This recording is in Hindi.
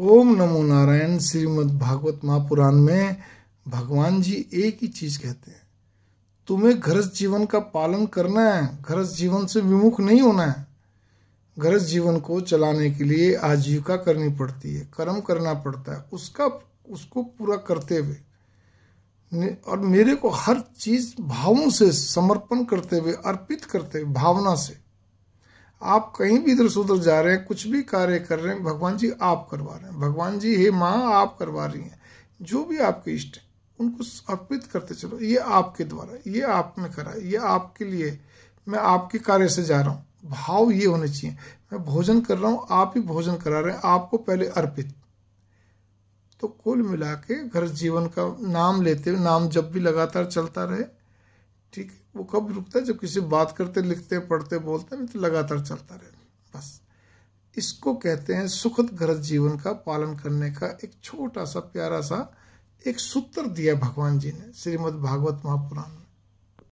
ओम नमो नारायण श्रीमद भागवत महापुराण में भगवान जी एक ही चीज कहते हैं तुम्हें घरस जीवन का पालन करना है घरस जीवन से विमुख नहीं होना है घरस जीवन को चलाने के लिए आजीविका करनी पड़ती है कर्म करना पड़ता है उसका उसको पूरा करते हुए और मेरे को हर चीज भावों से समर्पण करते हुए अर्पित करते हुए भावना से आप कहीं भी इधर से उधर जा रहे हैं कुछ भी कार्य कर रहे हैं भगवान जी आप करवा रहे हैं भगवान जी हे माँ आप करवा रही हैं जो भी आपके इष्ट हैं उनको अर्पित करते चलो ये आपके द्वारा ये आपने करा ये आपके लिए मैं आपके कार्य से जा रहा हूँ भाव ये होने चाहिए मैं भोजन कर रहा हूँ आप ही भोजन करा रहे हैं आपको पहले अर्पित तो कुल मिला के घर जीवन का नाम लेते हुए नाम जब भी लगातार चलता रहे ठीक है वो कब रुकता है जब किसी बात करते लिखते पढ़ते बोलते नहीं तो लगातार चलता रहता बस इसको कहते हैं सुखद गृह जीवन का पालन करने का एक छोटा सा प्यारा सा एक सूत्र दिया भगवान जी ने श्रीमद् भागवत महापुराण में